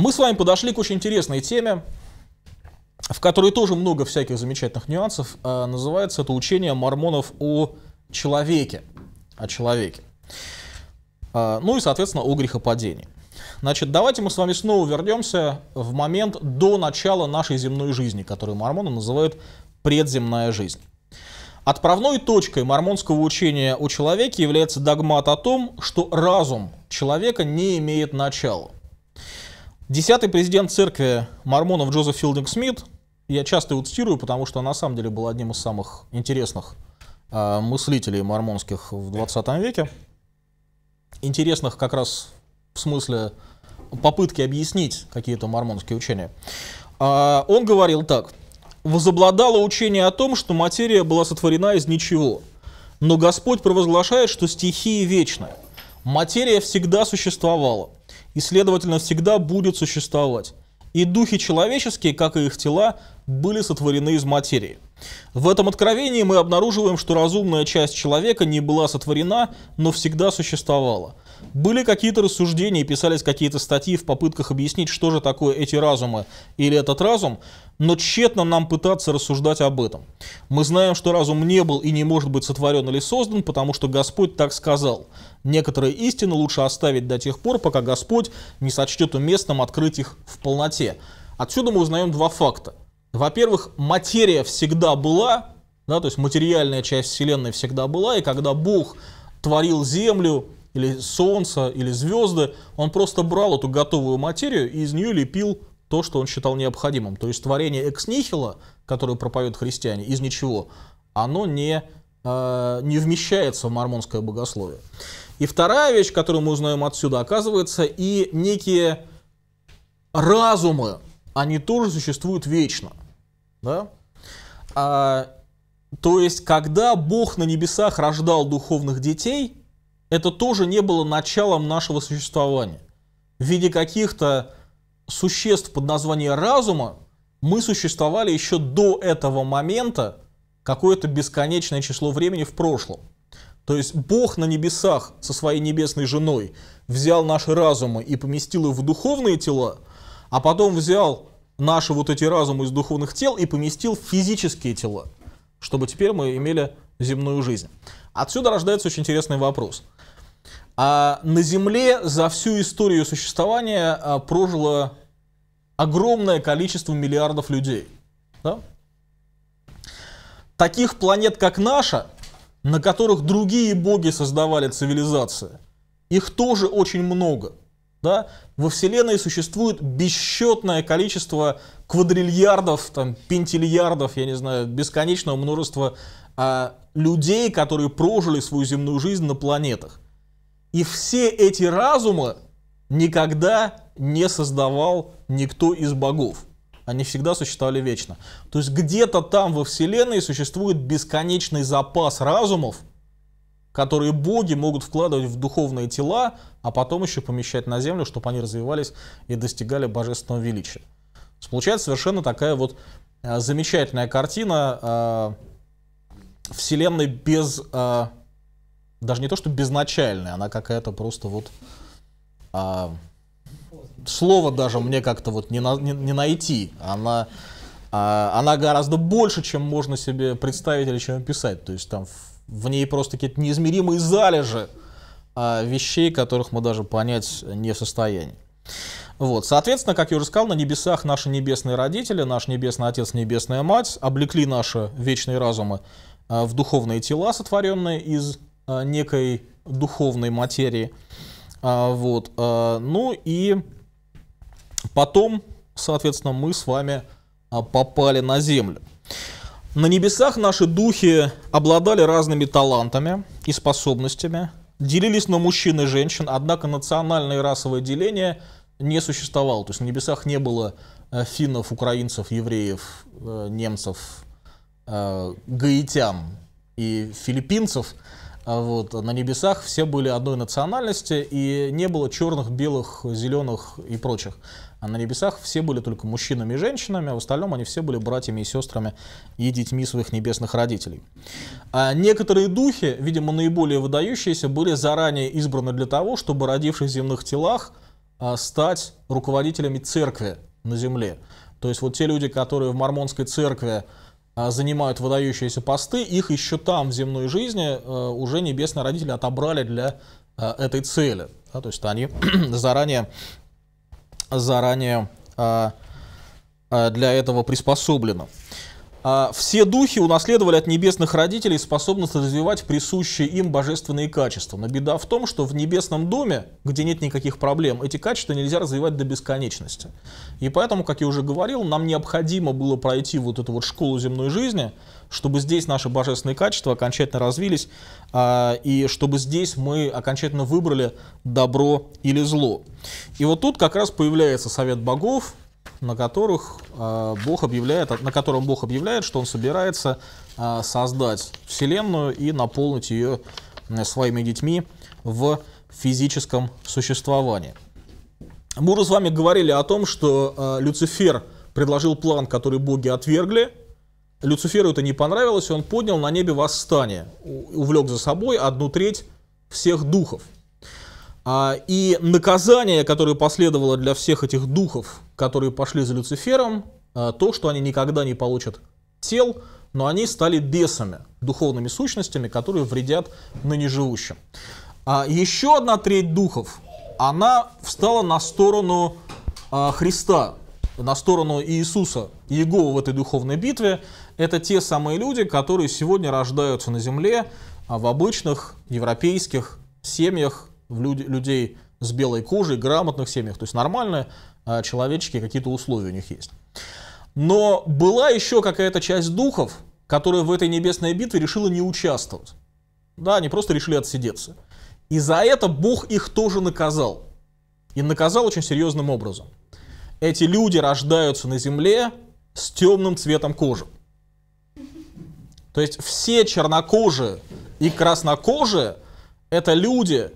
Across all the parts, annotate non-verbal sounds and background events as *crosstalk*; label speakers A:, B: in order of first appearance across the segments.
A: Мы с вами подошли к очень интересной теме, в которой тоже много всяких замечательных нюансов. Э, называется это учение мормонов о человеке. О человеке. Э, ну и, соответственно, о грехопадении. Значит, давайте мы с вами снова вернемся в момент до начала нашей земной жизни, которую мормоны называют предземная жизнь. Отправной точкой мормонского учения о человеке является догмат о том, что разум человека не имеет начала. Десятый президент церкви мормонов Джозеф Филдинг Смит, я часто его цитирую, потому что он на самом деле был одним из самых интересных э, мыслителей мормонских в 20 веке. Интересных как раз в смысле попытки объяснить какие-то мормонские учения. Э, он говорил так. «Возобладало учение о том, что материя была сотворена из ничего, но Господь провозглашает, что стихии вечны. Материя всегда существовала» и, следовательно, всегда будет существовать. И духи человеческие, как и их тела, были сотворены из материи. В этом откровении мы обнаруживаем, что разумная часть человека не была сотворена, но всегда существовала. Были какие-то рассуждения, писались какие-то статьи в попытках объяснить, что же такое эти разумы или этот разум, но тщетно нам пытаться рассуждать об этом. Мы знаем, что разум не был и не может быть сотворен или создан, потому что Господь так сказал. Некоторые истины лучше оставить до тех пор, пока Господь не сочтет уместным открыть их в полноте. Отсюда мы узнаем два факта. Во-первых, материя всегда была, да, то есть материальная часть Вселенной всегда была, и когда Бог творил Землю, или Солнце, или звезды, он просто брал эту готовую материю и из нее лепил то, что он считал необходимым. То есть творение экснихила, которое проповедуют христиане, из ничего, оно не, э, не вмещается в мормонское богословие. И вторая вещь, которую мы узнаем отсюда, оказывается, и некие разумы, они тоже существуют вечно. Да? А, то есть, когда Бог на небесах рождал духовных детей, это тоже не было началом нашего существования в виде каких-то существ под названием разума мы существовали еще до этого момента какое-то бесконечное число времени в прошлом. То есть Бог на небесах со своей небесной женой взял наши разумы и поместил их в духовные тела, а потом взял наши вот эти разумы из духовных тел и поместил в физические тела, чтобы теперь мы имели земную жизнь. Отсюда рождается очень интересный вопрос. А на Земле за всю историю существования а, прожило огромное количество миллиардов людей. Да? Таких планет, как наша, на которых другие боги создавали цивилизации, их тоже очень много. Да? Во Вселенной существует бесчетное количество квадрильярдов, там, пентильярдов, я не знаю, бесконечного множества а, людей, которые прожили свою земную жизнь на планетах. И все эти разумы никогда не создавал никто из богов. Они всегда существовали вечно. То есть где-то там во Вселенной существует бесконечный запас разумов, которые боги могут вкладывать в духовные тела, а потом еще помещать на землю, чтобы они развивались и достигали божественного величия. Получается совершенно такая вот э, замечательная картина э, Вселенной без... Э, даже не то, что безначальная, она какая-то просто вот... Э, слова даже мне как-то вот не, на, не, не найти. Она, а, она гораздо больше, чем можно себе представить или чем описать. То есть там в, в ней просто какие-то неизмеримые залежи а, вещей, которых мы даже понять не в состоянии. Вот. Соответственно, как я уже сказал, на небесах наши небесные родители, наш небесный отец, небесная мать облекли наши вечные разумы а, в духовные тела, сотворенные из а, некой духовной материи. А, вот. Ну и Потом, соответственно, мы с вами а, попали на землю. На небесах наши духи обладали разными талантами и способностями, делились на мужчин и женщин, однако национальное и расовое деление не существовало. То есть на небесах не было э, финнов, украинцев, евреев, э, немцев, э, гаитян и филиппинцев. А вот, а на небесах все были одной национальности, и не было черных, белых, зеленых и прочих. А на небесах все были только мужчинами и женщинами, а в остальном они все были братьями и сестрами и детьми своих небесных родителей. А некоторые духи, видимо, наиболее выдающиеся, были заранее избраны для того, чтобы, родившись в земных телах, а, стать руководителями церкви на земле. То есть вот те люди, которые в мормонской церкви а, занимают выдающиеся посты, их еще там, в земной жизни, а, уже небесные родители отобрали для этой цели. то есть они *clears throat* заранее заранее а, а, для этого приспособлено. А, все духи унаследовали от небесных родителей способность развивать присущие им божественные качества. Но беда в том, что в небесном доме, где нет никаких проблем, эти качества нельзя развивать до бесконечности. И поэтому, как я уже говорил, нам необходимо было пройти вот эту вот школу земной жизни, чтобы здесь наши божественные качества окончательно развились, а, и чтобы здесь мы окончательно выбрали добро или зло. И вот тут как раз появляется совет богов, на которых а, Бог объявляет, на котором Бог объявляет, что Он собирается а, создать Вселенную и наполнить ее своими детьми в физическом существовании. Мы уже с вами говорили о том, что а, Люцифер предложил план, который боги отвергли. Люциферу это не понравилось, он поднял на небе восстание, увлек за собой одну треть всех духов. И наказание, которое последовало для всех этих духов, которые пошли за Люцифером, э, то, что они никогда не получат тел, но они стали бесами, духовными сущностями, которые вредят ныне живущим. А еще одна треть духов, она встала на сторону э, Христа, на сторону Иисуса, ЕГО в этой духовной битве. Это те самые люди, которые сегодня рождаются на земле а в обычных европейских семьях, в люд людей с белой кожей, грамотных семьях, то есть нормальные а, Человечки какие-то условия у них есть. Но была еще какая-то часть духов, которая в этой небесной битве решила не участвовать. Да, они просто решили отсидеться. И за это Бог их тоже наказал. И наказал очень серьезным образом. Эти люди рождаются на земле с темным цветом кожи. То есть все чернокожие и краснокожие – это люди,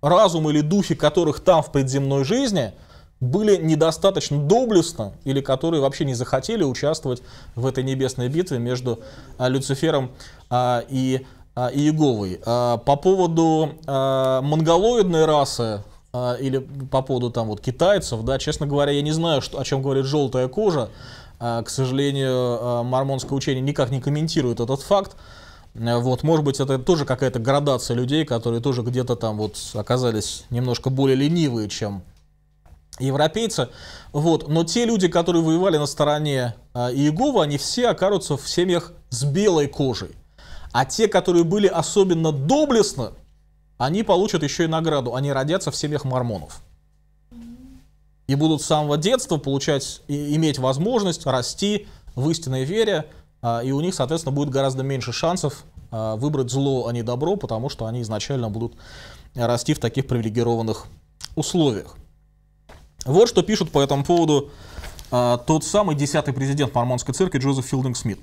A: разум или духи которых там в предземной жизни – были недостаточно доблестно или которые вообще не захотели участвовать в этой небесной битве между а, Люцифером а, а, и Иеговой. По поводу монголоидной расы или по поводу там вот китайцев, да, честно говоря, я не знаю, что, о чем говорит желтая кожа. К сожалению, мормонское учение никак не комментирует этот факт. Вот, может быть, это тоже какая-то градация людей, которые тоже где-то там вот оказались немножко более ленивые, чем европейцы. Вот. Но те люди, которые воевали на стороне а, Иеговы, они все окажутся в семьях с белой кожей. А те, которые были особенно доблестны, они получат еще и награду. Они родятся в семьях мормонов. И будут с самого детства получать, и иметь возможность расти в истинной вере, а, и у них, соответственно, будет гораздо меньше шансов а, выбрать зло, а не добро, потому что они изначально будут расти в таких привилегированных условиях. Вот что пишут по этому поводу э, тот самый десятый президент Мормонской церкви Джозеф Филдинг Смит.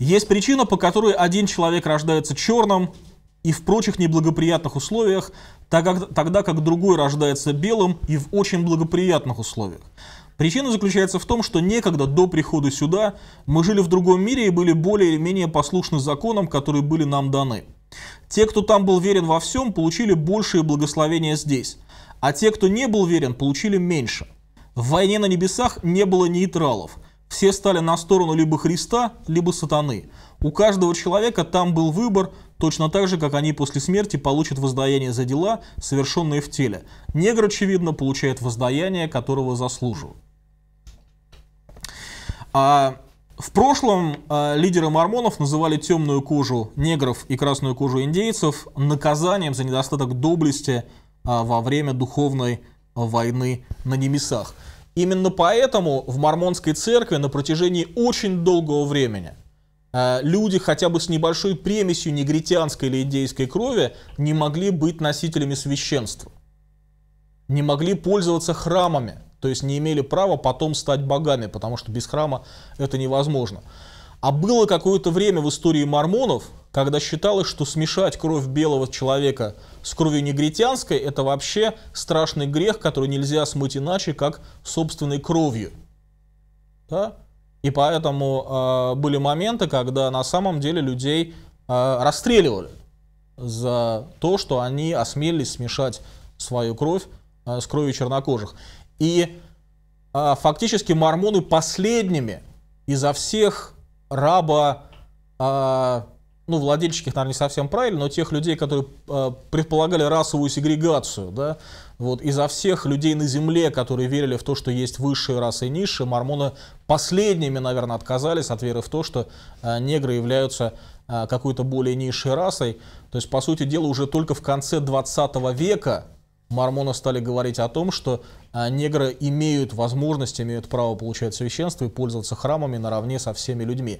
A: Есть причина, по которой один человек рождается черным и в прочих неблагоприятных условиях, тогда как другой рождается белым и в очень благоприятных условиях. Причина заключается в том, что некогда до прихода сюда мы жили в другом мире и были более или менее послушны законам, которые были нам даны. Те, кто там был верен во всем, получили большие благословения здесь а те, кто не был верен, получили меньше. В войне на небесах не было нейтралов. Все стали на сторону либо Христа, либо сатаны. У каждого человека там был выбор, точно так же, как они после смерти получат воздаяние за дела, совершенные в теле. Негр, очевидно, получает воздаяние, которого заслужил. А в прошлом э, лидеры мормонов называли темную кожу негров и красную кожу индейцев наказанием за недостаток доблести а, во время духовной а, войны на небесах. Именно поэтому в Мормонской церкви на протяжении очень долгого времени а, люди хотя бы с небольшой премисью негритянской или индейской крови не могли быть носителями священства, не могли пользоваться храмами, то есть не имели права потом стать богами, потому что без храма это невозможно. А было какое-то время в истории мормонов, когда считалось, что смешать кровь белого человека с кровью негритянской – это вообще страшный грех, который нельзя смыть иначе, как собственной кровью. Да? И поэтому э, были моменты, когда на самом деле людей э, расстреливали за то, что они осмелились смешать свою кровь э, с кровью чернокожих. И э, фактически мормоны последними изо всех раба, а, ну, владельчиков, наверное, не совсем правильно, но тех людей, которые а, предполагали расовую сегрегацию, да, вот изо всех людей на земле, которые верили в то, что есть высшие расы и ниши, мормоны последними, наверное, отказались от веры в то, что а, негры являются а, какой-то более низшей расой. То есть, по сути дела, уже только в конце 20 века Мормоны стали говорить о том, что а, негры имеют возможность, имеют право получать священство и пользоваться храмами наравне со всеми людьми.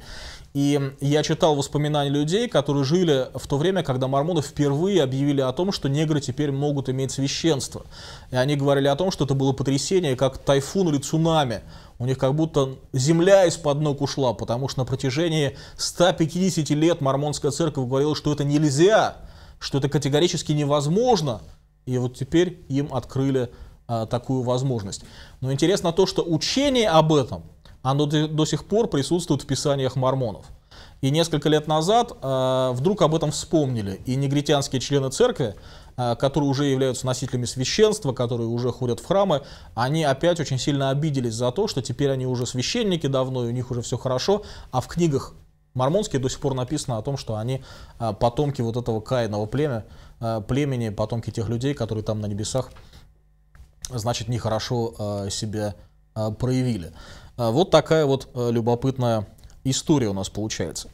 A: И я читал воспоминания людей, которые жили в то время, когда мормоны впервые объявили о том, что негры теперь могут иметь священство. И они говорили о том, что это было потрясение, как тайфун или цунами. У них как будто земля из-под ног ушла, потому что на протяжении 150 лет мормонская церковь говорила, что это нельзя, что это категорически невозможно – и вот теперь им открыли а, такую возможность. Но интересно то, что учение об этом, оно до, до сих пор присутствует в писаниях мормонов. И несколько лет назад э, вдруг об этом вспомнили. И негритянские члены церкви, а, которые уже являются носителями священства, которые уже ходят в храмы, они опять очень сильно обиделись за то, что теперь они уже священники давно, и у них уже все хорошо, а в книгах мормонские до сих пор написано о том, что они а, потомки вот этого каиного племя, Э, племени, потомки тех людей, которые там на небесах, значит, нехорошо э, себя э, проявили. Вот такая вот любопытная история у нас получается.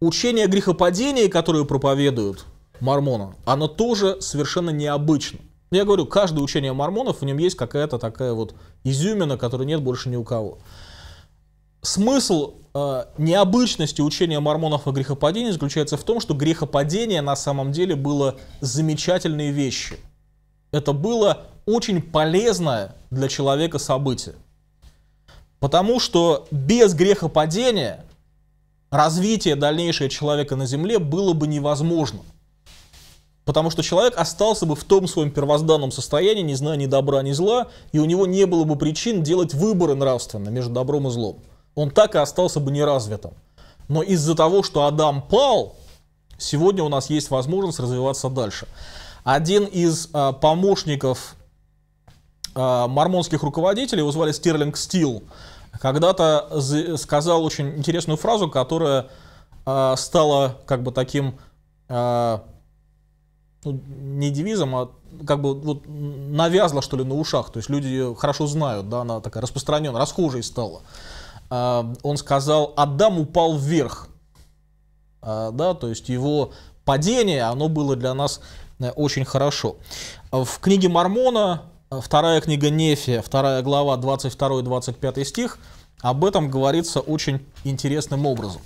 A: Учение грехопадения, которое проповедуют мормоны, оно тоже совершенно необычно. Я говорю, каждое учение мормонов, в нем есть какая-то такая вот изюмина, которой нет больше ни у кого смысл э, необычности учения мормонов о грехопадении заключается в том, что грехопадение на самом деле было замечательные вещи. Это было очень полезное для человека событие. Потому что без грехопадения развитие дальнейшего человека на Земле было бы невозможно. Потому что человек остался бы в том своем первозданном состоянии, не зная ни добра, ни зла, и у него не было бы причин делать выборы нравственно между добром и злом он так и остался бы неразвитым. Но из-за того, что Адам пал, сегодня у нас есть возможность развиваться дальше. Один из э, помощников э, мормонских руководителей, его звали Стерлинг Стил, когда-то сказал очень интересную фразу, которая э, стала как бы таким э, ну, не девизом, а как бы вот навязла что ли на ушах. То есть люди ее хорошо знают, да, она такая распространенная, расхожей стала. А, он сказал, Адам упал вверх. А, да, то есть его падение, оно было для нас э, очень хорошо. В книге Мормона, э, вторая книга Нефия, вторая глава, 22-25 стих, об этом говорится очень интересным образом.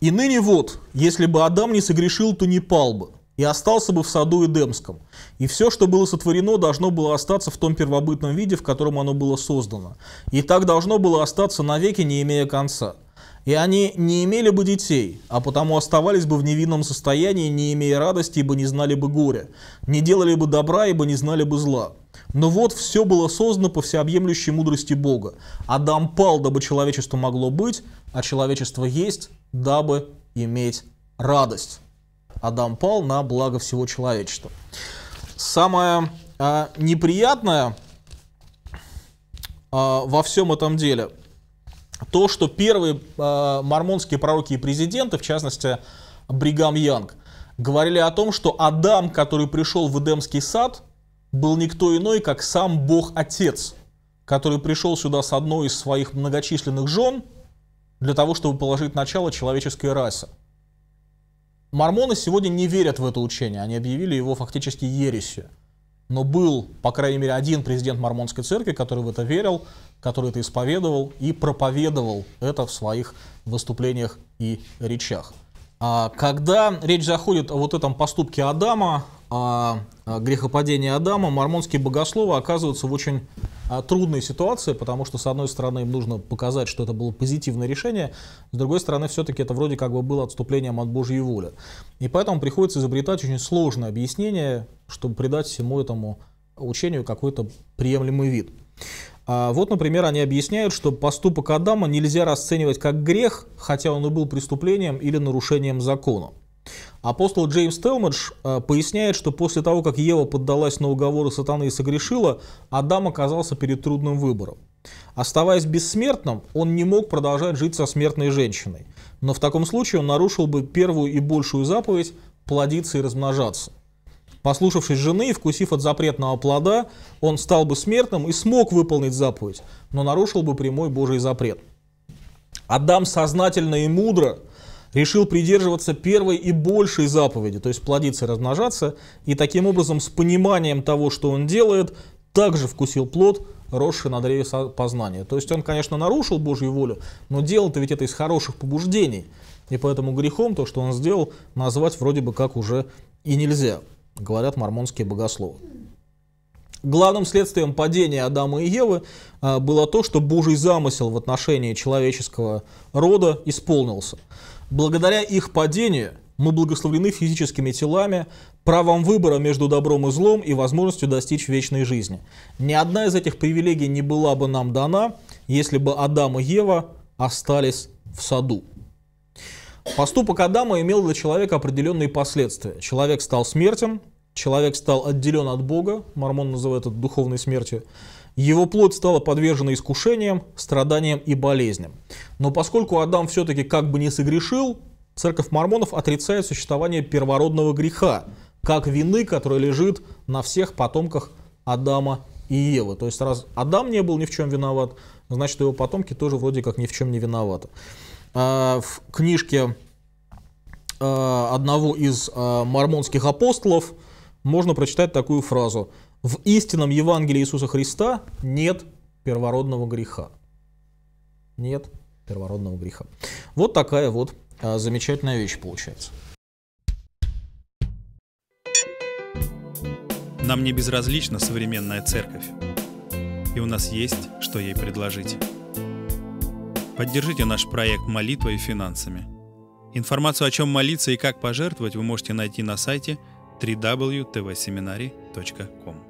A: «И ныне вот, если бы Адам не согрешил, то не пал бы и остался бы в саду Эдемском. И все, что было сотворено, должно было остаться в том первобытном виде, в котором оно было создано. И так должно было остаться навеки, не имея конца. И они не имели бы детей, а потому оставались бы в невинном состоянии, не имея радости, ибо не знали бы горя, не делали бы добра, ибо не знали бы зла. Но вот все было создано по всеобъемлющей мудрости Бога. Адам пал, дабы человечество могло быть, а человечество есть, дабы иметь радость. Адам пал на благо всего человечества. Самое а, неприятное а, во всем этом деле то, что первые а, мормонские пророки и президенты, в частности Бригам Янг, говорили о том, что Адам, который пришел в Эдемский сад, был никто иной, как сам Бог Отец, который пришел сюда с одной из своих многочисленных жен для того, чтобы положить начало человеческой расе. Мормоны сегодня не верят в это учение, они объявили его фактически ересью. Но был, по крайней мере, один президент Мормонской церкви, который в это верил, который это исповедовал и проповедовал это в своих выступлениях и речах. А когда речь заходит о вот этом поступке Адама, о грехопадении Адама, мормонские богословы оказываются в очень а, ситуации, потому что, с одной стороны, им нужно показать, что это было позитивное решение, с другой стороны, все-таки это вроде как бы было отступлением от Божьей воли. И поэтому приходится изобретать очень сложное объяснение, чтобы придать всему этому учению какой-то приемлемый вид. А, вот, например, они объясняют, что поступок Адама нельзя расценивать как грех, хотя он и был преступлением или нарушением закона. Апостол Джеймс Телмадж э, поясняет, что после того, как Ева поддалась на уговоры сатаны и согрешила, Адам оказался перед трудным выбором. Оставаясь бессмертным, он не мог продолжать жить со смертной женщиной. Но в таком случае он нарушил бы первую и большую заповедь «плодиться и размножаться». Послушавшись жены и вкусив от запретного плода, он стал бы смертным и смог выполнить заповедь, но нарушил бы прямой Божий запрет. Адам сознательно и мудро решил придерживаться первой и большей заповеди, то есть плодиться и размножаться, и таким образом с пониманием того, что он делает, также вкусил плод, росший на древе познания. То есть он, конечно, нарушил Божью волю, но делал-то ведь это из хороших побуждений. И поэтому грехом то, что он сделал, назвать вроде бы как уже и нельзя, говорят мормонские богословы. Главным следствием падения Адама и Евы а, было то, что Божий замысел в отношении человеческого рода исполнился – Благодаря их падению мы благословлены физическими телами, правом выбора между добром и злом и возможностью достичь вечной жизни. Ни одна из этих привилегий не была бы нам дана, если бы Адам и Ева остались в саду. Поступок Адама имел для человека определенные последствия. Человек стал смертен, человек стал отделен от Бога, мормон называет это духовной смертью, его плоть стала подвержена искушениям, страданиям и болезням. Но поскольку Адам все-таки как бы не согрешил, церковь мормонов отрицает существование первородного греха, как вины, которая лежит на всех потомках Адама и Евы. То есть раз Адам не был ни в чем виноват, значит его потомки тоже вроде как ни в чем не виноваты. А, в книжке а, одного из а, мормонских апостолов можно прочитать такую фразу – в истинном Евангелии Иисуса Христа нет первородного греха. Нет первородного греха. Вот такая вот а, замечательная вещь получается. Нам не безразлична современная церковь. И у нас есть, что ей предложить. Поддержите наш проект молитвой и финансами. Информацию о чем молиться и как пожертвовать вы можете найти на сайте www.tvseminary.com.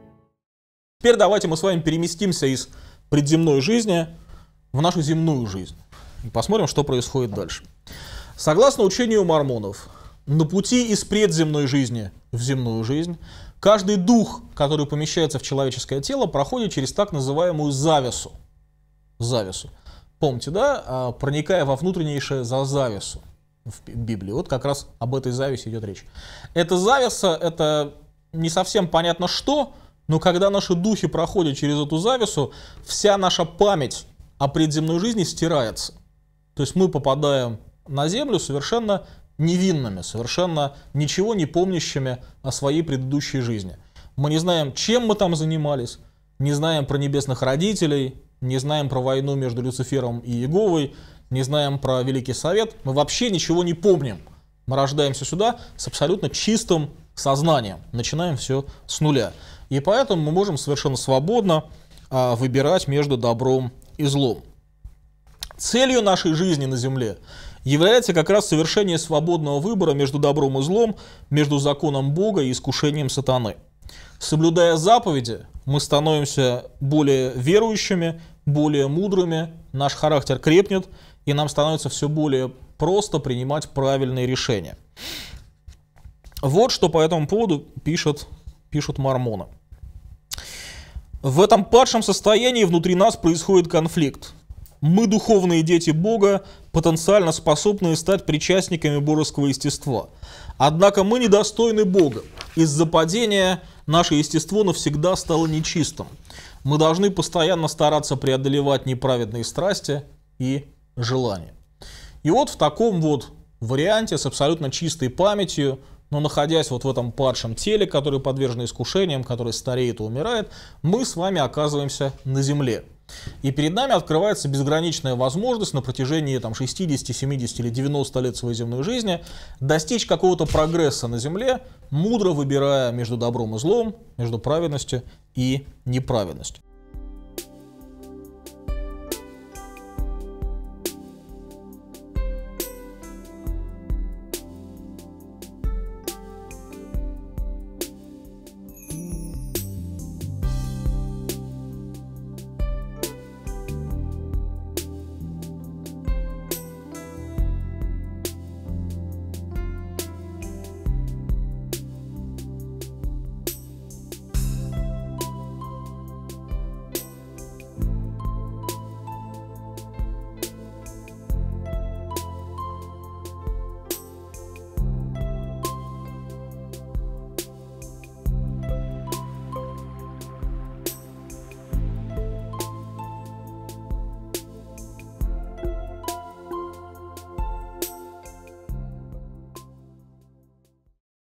A: Теперь давайте мы с вами переместимся из предземной жизни в нашу земную жизнь. И посмотрим, что происходит дальше. Согласно учению мормонов, на пути из предземной жизни в земную жизнь каждый дух, который помещается в человеческое тело, проходит через так называемую завесу. Завесу. Помните, да? А, проникая во внутреннейшее за завесу в Библии. Вот как раз об этой завесе идет речь. Эта завеса, это не совсем понятно что, но когда наши духи проходят через эту завесу, вся наша память о предземной жизни стирается. То есть мы попадаем на Землю совершенно невинными, совершенно ничего не помнящими о своей предыдущей жизни. Мы не знаем, чем мы там занимались, не знаем про небесных родителей, не знаем про войну между Люцифером и Иеговой, не знаем про Великий Совет, мы вообще ничего не помним. Мы рождаемся сюда с абсолютно чистым сознанием, начинаем все с нуля. И поэтому мы можем совершенно свободно а, выбирать между добром и злом. Целью нашей жизни на Земле является как раз совершение свободного выбора между добром и злом, между законом Бога и искушением сатаны. Соблюдая заповеди, мы становимся более верующими, более мудрыми, наш характер крепнет, и нам становится все более просто принимать правильные решения. Вот что по этому поводу пишет пишут мормоны. В этом падшем состоянии внутри нас происходит конфликт. Мы духовные дети Бога, потенциально способные стать причастниками божеского естества. Однако мы недостойны Бога. Из-за падения наше естество навсегда стало нечистым. Мы должны постоянно стараться преодолевать неправедные страсти и желания. И вот в таком вот варианте с абсолютно чистой памятью – но находясь вот в этом падшем теле, которое подвержено искушениям, которое стареет и умирает, мы с вами оказываемся на земле. И перед нами открывается безграничная возможность на протяжении там, 60, 70 или 90 лет своей земной жизни достичь какого-то прогресса на Земле, мудро выбирая между добром и злом, между праведностью и неправедностью.